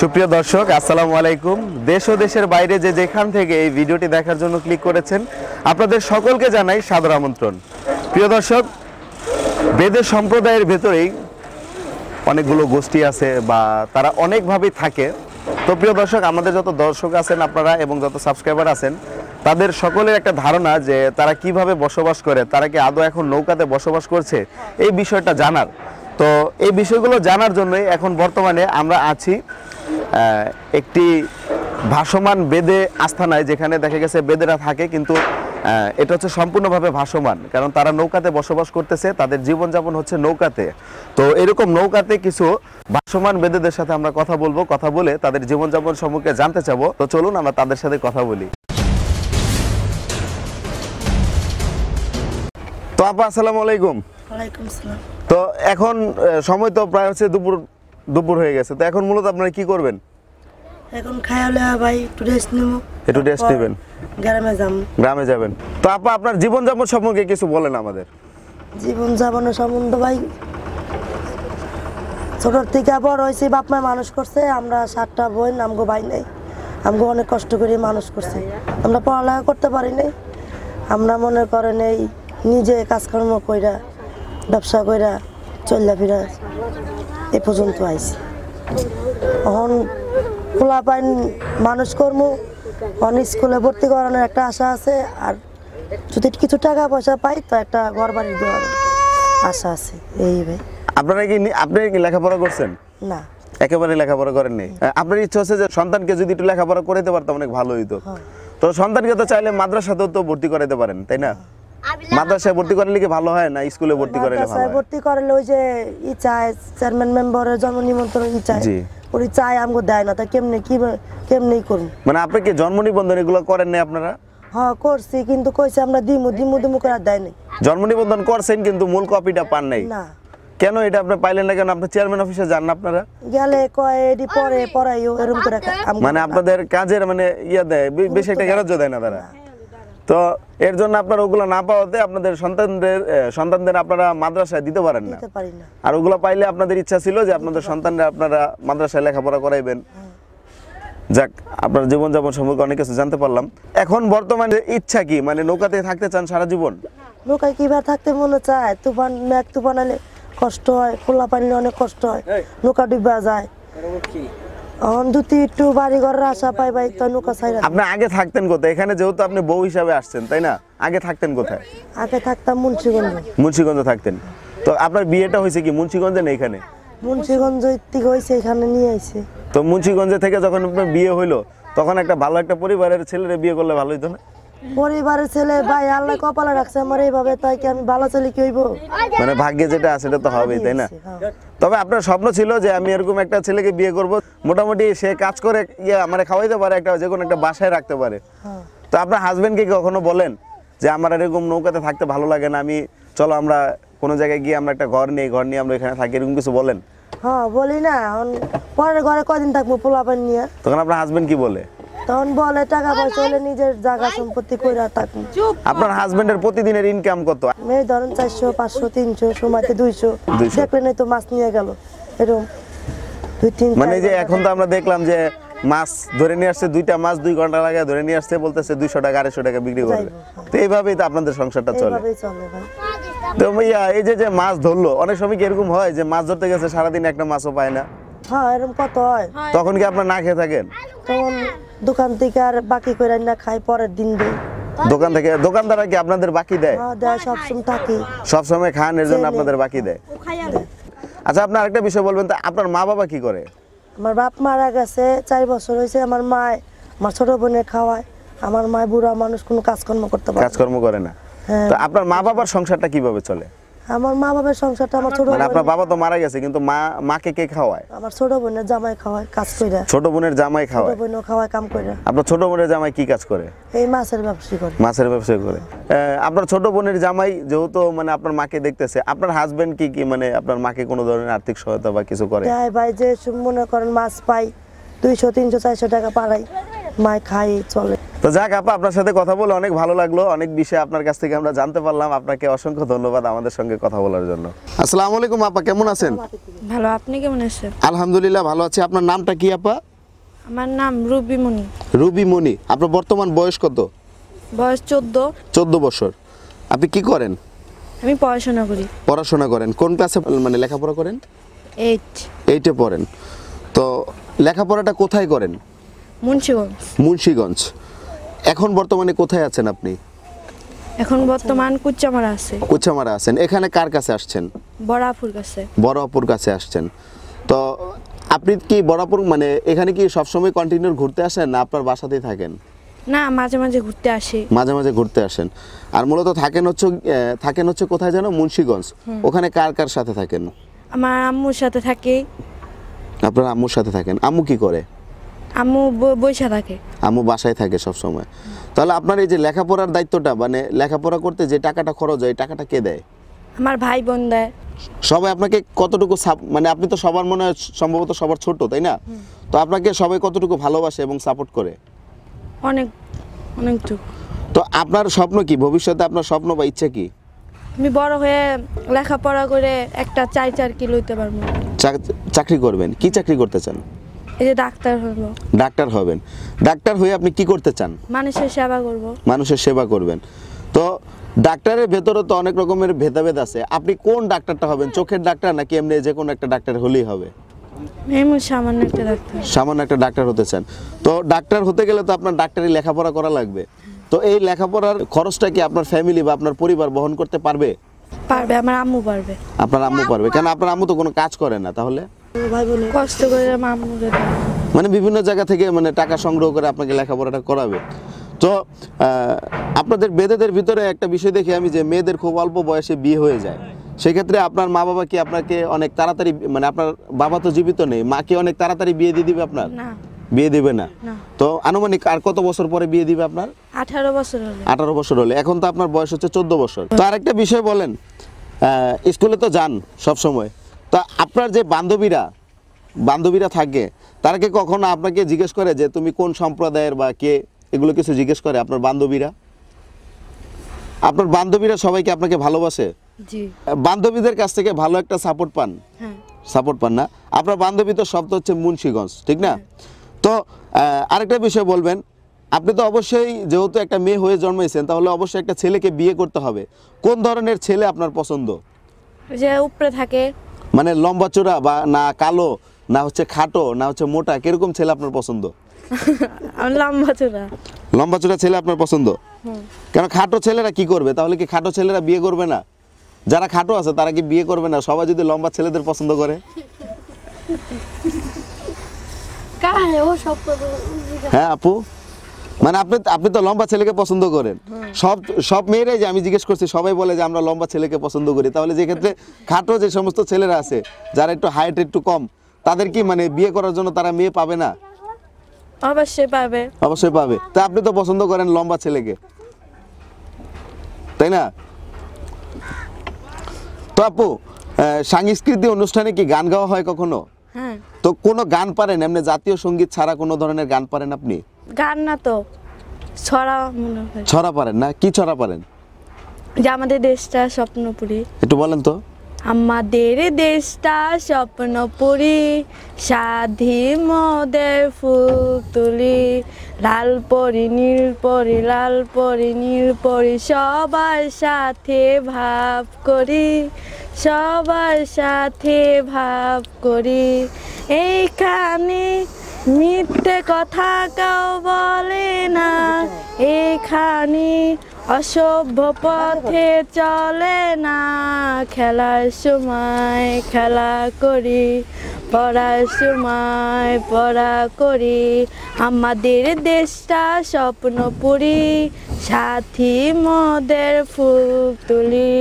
সুপ্রিয় দর্শক আসসালামু আলাইকুম দেশ ও দেশের বাইরে যে যেখান থেকে এই ভিডিওটি দেখার জন্য ক্লিক করেছেন আপনাদের সকলকে জানাই সাদর আমন্ত্রণ প্রিয় দর্শক বেদের সম্প্রদায়ের ভেতরেই অনেকগুলো গোষ্ঠী আছে বা তারা অনেকভাবেই থাকে তো প্রিয় দর্শক আমাদের যত দর্শক আছেন আপনারা এবং যত সাবস্ক্রাইবার আছেন তাদের সকলের একটা ধারণা যে তারা কিভাবে বসবাস করে তারা কি আদৌ এখন নৌকাতে বসবাস করছে এই বিষয়টা জানার তো এই বিষয়গুলো জানার জন্যই এখন বর্তমানে আমরা আছি একটি ভাসমান বেদে আস্থানায় যেখানে দেখা গেছে বেদেরা থাকে কিন্তু এটা হচ্ছে সম্পূর্ণভাবে ভাসমান কারণ তারা নৌকাতে বসবাস করতেছে তাদের জীবনযাপন হচ্ছে নৌকাতে তো এরকম নৌকাতে কিছু ভাসমান বেদেদের সাথে আমরা কথা বলবো কথা বলে তাদের জীবনযাপন সম্পর্কে জানতে চাবো তো চলুন আমরা তাদের সাথে কথা বলি তো আপা আসসালামু আলাইকুম তো এখন সময় তো প্রায় হচ্ছে দুপুর দুপুর হয়ে গেছে তো এখন মূলত আপনারা কি করবেন এখন খায়ালে ভাই একটু রেস্ট নেব একটু রেস্ট নেবেন গ্রামে যাব গ্রামে যাবেন তো আপা আপনার জীবন যাপন সম্পর্কে কিছু বলেন আমাদের জীবন যাপনের সম্বন্ধে ভাই ছোট থেকে বড় হয়েছে বাপ মা মানুষ করছে আমরা সাতটা বোন আমগো ভাই নাই আমগো অনেক কষ্ট করে মানুষ করছে আমরা পড়ালেখা করতে পারি নাই আমরা মনে করেন এই নিজে কাজকর্ম কইরা ব্যবসা কইরা চল্লাফিরা এ পর্যন্ত আইসি এখন খোলা পাইন মানুষ কর্ম অন স্কুলে ভর্তি করানোর একটা আশা আছে আর যদি কিছু টাকা পয়সা পাই তো একটা ঘর বাড়ি দেওয়ার আশা আছে এই ভাই আপনারা কি আপনি কি লেখাপড়া করছেন না একেবারে লেখাপড়া করেননি আপনার ইচ্ছা হচ্ছে যে সন্তানকে যদি একটু লেখাপড়া করাইতে পারতাম অনেক ভালো হইতো তো সন্তানকে তো চাইলে মাদ্রাসাতেও তো ভর্তি করাইতে পারেন তাই না মাদ্রাসায় ভর্তি করলে কি ভালো হয় না স্কুলে ভর্তি করলে ভালো হয় ভর্তি করলে ওই যে ই চায় চেয়ারম্যান মেম্বারের জন্ম নিমন্ত্রণ ই চায় জি ওই চায় আমগো দেয় না তা কেমনে কি কেমনে করব মানে আপনি কি জন্ম নিবন্ধন এগুলো করেন না আপনারা হ্যাঁ করছি কিন্তু কইছে আমরা দিমু দিমু দিমু করে দেয় নাই জন্ম নিবন্ধন করছেন কিন্তু মূল কপিটা পান নাই না কেন এটা আপনি পাইলেন না কেন আপনি চেয়ারম্যান অফিসে যান না আপনারা গেলে কয় এডি পরে পড়াইও এরকম করে আচ্ছা। মানে আপনাদের কাজের মানে ইয়া দেয় বেশি একটা গ্যারাজ দেয় না তারা তো এর জন্য আপনারা ওগুলো না পাওয়াতে আপনাদের সন্তানদের সন্তানদের আপনারা মাদ্রাসায় দিতে পারেন না আর ওগুলো পাইলে আপনাদের ইচ্ছা ছিল যে আপনাদের সন্তানরা আপনারা মাদ্রাসায় লেখাপড়া করাইবেন যাক আপনার জীবনযাপন সম্পর্কে অনেক কিছু জানতে পারলাম এখন বর্তমানে ইচ্ছা কি মানে নৌকাতে থাকতে চান সারা জীবন নৌকায় কিভাবে থাকতে মনে চায় তুফান মেঘ তুফান আলে কষ্ট হয় খোলা পানিলে অনেক কষ্ট হয় নৌকা ডুবা যায় একটু বাড়ি আশা আগে থাকতেন কোথায় এখানে যেহেতু আপনি হিসাবে আসছেন তাই না আগে থাকতেন কোথায় আগে থাকতাম মুন্সিগঞ্জে থাকতেন তো আপনার বিয়েটা হয়েছে কি মুন্সিগঞ্জে না এখানে মুন্সিগঞ্জ থেকে হয়েছে এখানে নিয়ে তো মুন্সিগঞ্জে থেকে যখন আপনার বিয়ে হইলো তখন একটা ভালো একটা পরিবারের ছেলের বিয়ে করলে ভালো হইতো না পরিবারের ছেলে ভাই আল্লাহ কপালে রাখছে আমার এইভাবে তাই কি আমি ভালো ছেলে কি হইব মানে ভাগ্যে যেটা আছে সেটা তো হবেই তাই না হ্যাঁ। তবে আপনার স্বপ্ন ছিল যে আমি এরকম একটা ছেলেকে বিয়ে করব মোটামুটি সে কাজ করে ইয়ে মানে খাওয়াইতে পারে একটা যে কোনো একটা বাসায় রাখতে পারে হ্যাঁ। তো আপনার কখনো বলেন যে আমার এরকম নৌকাতে থাকতে ভালো লাগে না আমি চলো আমরা কোনো জায়গায় গিয়ে আমরা একটা ঘর নিয়ে ঘর নিয়ে আমরা এখানে থাকি এরকম কিছু বলেন হ্যাঁ বলি না পরের ঘরে কদিন থাকবো পোলাপান নিয়ে তখন আপনার হাজবেন্ড কি বলে তখন বলে টাকা পয়সা হলে নিজের জায়গা সম্পত্তি কইরা থাকুন আপনার হাজবেন্ডের প্রতিদিনের ইনকাম কত মেয়ে ধরেন চারশো পাঁচশো তিনশো সময় দুইশো দেখলেন তো মাছ নিয়ে গেল এরকম মানে যে এখন তো আমরা দেখলাম যে মাছ ধরে নিয়ে আসছে দুইটা মাছ দুই ঘন্টা লাগে ধরে নিয়ে আসছে বলতেছে দুইশো টাকা আড়াইশো টাকা বিক্রি করবে তো এইভাবেই তো আপনাদের সংসারটা চলে তো ভাইয়া এই যে যে মাছ ধরলো অনেক সময় কি এরকম হয় যে মাছ ধরতে গেছে সারাদিন একটা মাছও পায় না হ্যাঁ এরকম কত হয় তখন কি আপনার না খেয়ে থাকেন তখন দোকান থেকে আর বাকি করে না খাই পরের দিন দিই দোকান থেকে দোকানদার কি আপনাদের বাকি দেয় হ্যাঁ, দেয় সবসময় থাকি সবসময় খান এর জন্য আপনাদের বাকি দেয় আচ্ছা আপনার আরেকটা বিষয় বলবেন তা আপনার মা বাবা কি করে আমার বাপ মারা গেছে চার বছর হয়েছে আমার মা আমার ছোট বোনের খাওয়ায় আমার মা বুড়া মানুষ কোনো কাজকর্ম করতে পারে কাজকর্ম করে না হ্যাঁ। তো আপনার মা বাবার সংসারটা কিভাবে চলে আমার মা বাবার সংসারটা আমার ছোট মানে আপনার বাবা তো মারা গেছে কিন্তু মা মাকে কে খাওয়ায় আমার ছোট বোনের জামাই খাওয়ায় কাজ কইরা ছোট বোনের জামাই খাওয়ায় ছোট বোনও খাওয়ায় কাম কইরা আপনার ছোট বোনের জামাই কি কাজ করে এই মাছের ব্যবসা করে মাছের ব্যবসা করে আপনার ছোট বোনের জামাই যেহেতু মানে আপনার মাকে দেখতেছে আপনার হাজবেন্ড কি কি মানে আপনার মাকে কোনো ধরনের আর্থিক সহায়তা বা কিছু করে হ্যাঁ ভাই যে মনে করেন মাছ পাই দুইশো তিনশো চারশো টাকা পাড়াই মায় খাই চলে তো যাক আপা আপনার সাথে কথা বলে অনেক ভালো লাগলো অনেক বিষয় আপনার কাছ থেকে আমরা জানতে পারলাম আপনাকে অসংখ্য ধন্যবাদ আমাদের সঙ্গে কথা বলার জন্য আসসালামু আলাইকুম আপা কেমন আছেন ভালো আপনি কেমন আছেন আলহামদুলিল্লাহ ভালো আছি আপনার নামটা কি আপা আমার নাম রুবি মনি রুবি মনি আপনার বর্তমান বয়স কত বয়স 14 14 বছর আপনি কি করেন আমি পড়াশোনা করি পড়াশোনা করেন কোন ক্লাসে মানে লেখাপড়া করেন 8 8 এ পড়েন তো লেখাপড়াটা কোথায় করেন মুন্সিগঞ্জ মুন্সিগঞ্জ এখন বর্তমানে কোথায় আছেন আপনি এখন বর্তমান কুচ্চামারা আছে কুচ্চামারা আছেন এখানে কার কাছে আসছেন বড়াপুর কাছে বড়াপুর কাছে আসছেন তো আপনি কি বড়াপুর মানে এখানে কি সময় কন্টিনিউ ঘুরতে আসেন না আপনার বাসাতেই থাকেন না মাঝে মাঝে ঘুরতে আসে মাঝে মাঝে ঘুরতে আসেন আর মূলত থাকেন হচ্ছে থাকেন হচ্ছে কোথায় জানো মুন্সিগঞ্জ ওখানে কার কার সাথে থাকেন আমার আম্মুর সাথে থাকি আপনার আম্মুর সাথে থাকেন আম্মু কি করে আম্মু বইসা থাকে আম্মু বাসায় থাকে সব সময় তাহলে আপনার এই যে লেখাপড়ার দায়িত্বটা মানে লেখাপড়া করতে যে টাকাটা খরচ হয় টাকাটা কে দেয় আমার ভাই বোন দেয় সবাই আপনাকে কতটুকু মানে আপনি তো সবার মনে হয় সম্ভবত সবার ছোট তাই না তো আপনাকে সবাই কতটুকু ভালোবাসে এবং সাপোর্ট করে অনেক অনেকটুকু তো আপনার স্বপ্ন কি ভবিষ্যতে আপনার স্বপ্ন বা ইচ্ছা কি আমি বড় হয়ে লেখাপড়া করে একটা চাই চার কি লইতে পারবো চাকরি করবেন কি চাকরি করতে চান এই ডাক্তার হব ডাক্তার হবেন ডাক্তার হয়ে আপনি কি করতে চান মানুষের সেবা করব মানুষের সেবা করবেন তো ডাক্তারের ভেতরে তো অনেক রকমের ভেদাভেদ আছে আপনি কোন ডাক্তারটা হবেন চোখের ডাক্তার নাকি এমনি যে কোনো একটা ডাক্তার হলেই হবে সামান্য একটা ডাক্তার সামান্য একটা ডাক্তার হতে চান তো ডাক্তার হতে গেলে তো আপনার ডাক্তারি লেখাপড়া করা লাগবে তো এই লেখাপড়ার খরচটা কি আপনার ফ্যামিলি বা আপনার পরিবার বহন করতে পারবে পারবে আমার আম্মু পারবে আপনার আম্মু পারবে কেন আপনার আম্মু তো কোনো কাজ করে না তাহলে কষ্ট করে আমার আম্মুকে মানে বিভিন্ন জায়গা থেকে মানে টাকা সংগ্রহ করে আপনাকে লেখাপড়াটা করাবে তো আপনাদের বেদেদের ভিতরে একটা বিষয় দেখি আমি যে মেয়েদের খুব অল্প বয়সে বিয়ে হয়ে যায় সেক্ষেত্রে আপনার মা বাবা কি আপনাকে অনেক তাড়াতাড়ি মানে আপনার বাবা তো জীবিত নেই মাকে অনেক তাড়াতাড়ি বিয়ে দিয়ে দিবে আপনার না বিয়ে দিবে না তো আনুমানিক আর কত বছর পরে বিয়ে দিবে আপনার আঠারো বছর হলে আঠারো বছর হলে এখন তো আপনার বয়স হচ্ছে চোদ্দ বছর তো আরেকটা বিষয় বলেন স্কুলে তো যান সব সময় তা আপনার যে বান্ধবীরা বান্ধবীরা থাকে তারা কখনো আপনাকে জিজ্ঞেস করে যে তুমি কোন সম্প্রদায়ের বা কে এগুলো কিছু জিজ্ঞেস করে আপনার বান্ধবীরা আপনার বান্ধবীরা সবাইকে আপনাকে ভালোবাসে বান্ধবীদের কাছ থেকে ভালো একটা সাপোর্ট পান সাপোর্ট হ্যাঁ। পান না আপনার বান্ধবী তো শব্দ হচ্ছে মুন্সীগঞ্জ ঠিক না হ্যাঁ। তো আরেকটা বিষয় বলবেন আপনি তো অবশ্যই যেহেতু একটা মেয়ে হয়ে জন্মেছেন তাহলে অবশ্যই একটা ছেলেকে বিয়ে করতে হবে কোন ধরনের ছেলে আপনার পছন্দ যে উপরে থাকে মানে লম্বা চূড়া বা না কালো না হচ্ছে খাটো না হচ্ছে মোটা কিরকম ছেলে আপনার পছন্দ লম্বা চূড়া লম্বা চূড়া ছেলে আপনার পছন্দ কেন খাটো ছেলেরা কি করবে তাহলে কি খাটো ছেলেরা বিয়ে করবে না যারা খাটো আছে তারা কি বিয়ে করবে না সবাই যদি লম্বা ছেলেদের পছন্দ করে হ্যাঁ আপু মানে আপনি আপনি তো লম্বা ছেলেকে পছন্দ করেন সব সব মেয়েরাই যে আমি জিজ্ঞেস করছি সবাই বলে যে আমরা লম্বা ছেলেকে পছন্দ করি তাহলে যে ক্ষেত্রে খাটো যে সমস্ত ছেলেরা আছে যারা একটু হাইট একটু কম তাদের কি মানে বিয়ে করার জন্য তারা মেয়ে পাবে না অবশ্যই পাবে অবশ্যই পাবে তা আপনি তো পছন্দ করেন লম্বা ছেলেকে তাই না তো আপু সাংস্কৃতিক অনুষ্ঠানে কি গান গাওয়া হয় কখনো হ্যাঁ তো কোনো গান পারেন এমনি জাতীয় সঙ্গীত ছাড়া কোনো ধরনের গান পারেন আপনি গান না তো ছড়া মনে হয় ছড়া পারেন না কি ছড়া পারেন যে আমাদের দেশটা স্বপ্নপুরী একটু বলেন তো আমাদের দেশটা স্বপ্নপুরী সাধি মদের ফুল তুলি লাল পরি নীল পরি লাল পরি নীল পরি সবার সাথে ভাব করি সবার সাথে ভাব করি এইখানে মিথ্যে কথা কেউ বলে না এখানে অসভ্য পথে চলে না খেলার সময় খেলা করি পড়া সময় পড়া করি আমাদের দেশটা স্বপ্ন পুরি সাথী মদের ফুল তুলি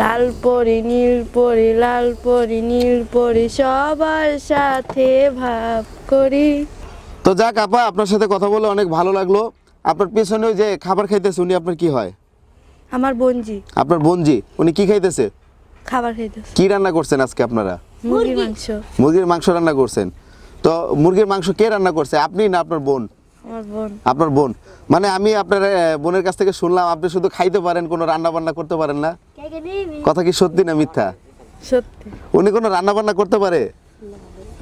লাল পরি নীল পরি লাল পরি নীল পরি সবার সাথে ভাব করি তো যাক আপা আপনার সাথে কথা বলে অনেক ভালো লাগলো আপনার পেছনে যে খাবার খাইতেছে উনি আপনার কি হয় আমার বোনজি আপনার বোনজি উনি কি খাইতেছে খাবার খাইতেছে কি রান্না করছেন আজকে আপনারা মুরগির মাংস মুরগির মাংস রান্না করছেন তো মুরগির মাংস কে রান্না করছে আপনি না আপনার বোন আপনার বোন মানে আমি আপনার বোনের কাছ থেকে শুনলাম আপনি শুধু খাইতে পারেন কোনো রান্না বান্না করতে পারেন না কথা কি সত্যি না মিথ্যা সত্যি উনি কোনো রান্না বান্না করতে পারে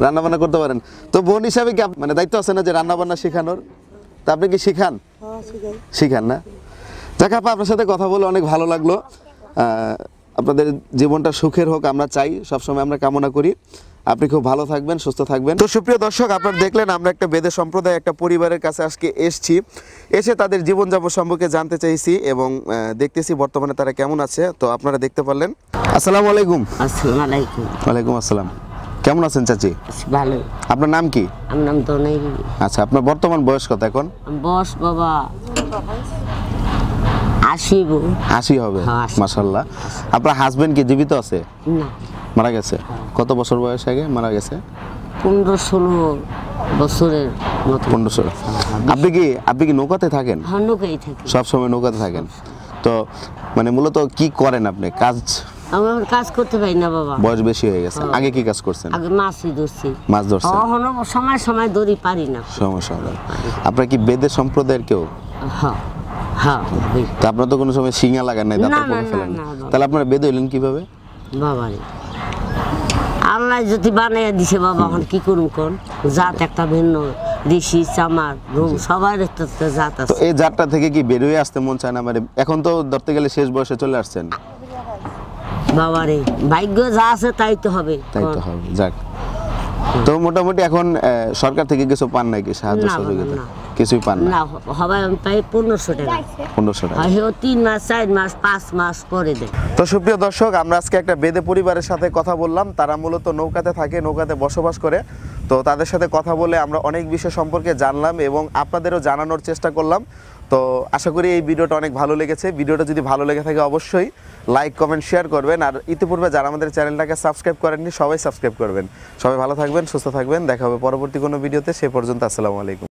রান্না বান্না করতে পারেন তো বোন হিসাবে কি মানে দায়িত্ব আছে না যে রান্না বান্না শেখানোর তা আপনি কি শিখান হ্যাঁ, শিখান না দেখা আপনার সাথে কথা বলে অনেক ভালো লাগলো আপনাদের জীবনটা সুখের হোক আমরা চাই সবসময় আমরা কামনা করি আপনি খুব ভালো থাকবেন সুস্থ থাকবেন তো সুপ্রিয় দর্শক আপনারা দেখলেন আমরা একটা বেদে সম্প্রদায় একটা পরিবারের কাছে আজকে এসছি এসে তাদের জীবনযাপন সম্পর্কে জানতে চাইছি এবং দেখতেছি বর্তমানে তারা কেমন আছে তো আপনারা দেখতে পারলেন আসসালামু আলাইকুম আসসালামু আলাইকুম ওয়ালাইকুম আসসালাম কেমন আছেন চাচি ভালো আপনার নাম কি আমার নাম তো নেই আচ্ছা আপনার বর্তমান বয়স কত এখন বয়স বাবা হাসিব হাসি হবে মাশাল্লাহ আপনার হাজবেন্ড কি জীবিত আছে না মারা গেছে কত বছর বয়স আগে মারা গেছে পনেরো ষোলো বছরের পনেরো ষোলো হ্যাঁ, হ্যাঁ, আপনি কি আপনি কি নৌকাতে থাকেন হ্যাঁ, নৌকাই থাকি সবসময় নৌকাতে থাকেন তো মানে মূলত কি করেন আপনি কাজ আমার কাজ করতে পারি না বাবা বয়স বেশি হয়ে গেছে আগে কি কাজ করছেন আগে মাছই ধরছি মাছ ধরছেন কখনো সময় সময় ধরি পারি না সমস্যা আপনার কি বেদে সম্প্রদায়ের কেউ হ্যাঁ হ্যাঁ তা আপনার তো কোনো সময় শিঙা লাগান নাই দাঁতের পরে ফেলেন তাহলে আপনারা বেদ হইলেন কিভাবে বাবা আল্লাহ যদি বানাইয়া দিছে বাবা এখন কি করুন কোন জাত একটা ভিন্ন ঋষি চামার রুম সবার একটা জাত আছে এই জাতটা থেকে কি বের হয়ে আসতে মন চায় না মানে এখন তো ধরতে গেলে শেষ বয়সে চলে আসছেন বাবারে ভাগ্য যা আছে তাই তো হবে তাই তো হবে যাক তো মোটামুটি এখন সরকার থেকে কিছু পান কি সাহায্য সহযোগিতা কিছুই পান না হবাই আমি পাই পনেরোশো টাকা পনেরোশো টাকা তিন মাস চার মাস পাঁচ মাস করে দেয় তো সুপ্রিয় দর্শক আমরা আজকে একটা বেদে পরিবারের সাথে কথা বললাম তারা মূলত নৌকাতে থাকে নৌকাতে বসবাস করে তো তাদের সাথে কথা বলে আমরা অনেক বিষয় সম্পর্কে জানলাম এবং আপনাদেরও জানানোর চেষ্টা করলাম তো আশা করি এই ভিডিওটা অনেক ভালো লেগেছে ভিডিওটা যদি ভালো লেগে থাকে অবশ্যই লাইক কমেন্ট শেয়ার করবেন আর ইতিপূর্বে যারা আমাদের চ্যানেলটাকে সাবস্ক্রাইব করেননি সবাই সাবস্ক্রাইব করবেন সবাই ভালো থাকবেন সুস্থ থাকবেন দেখা হবে পরবর্তী কোনো ভিডিওতে সে পর্যন্ত আসসালামু আলাইকুম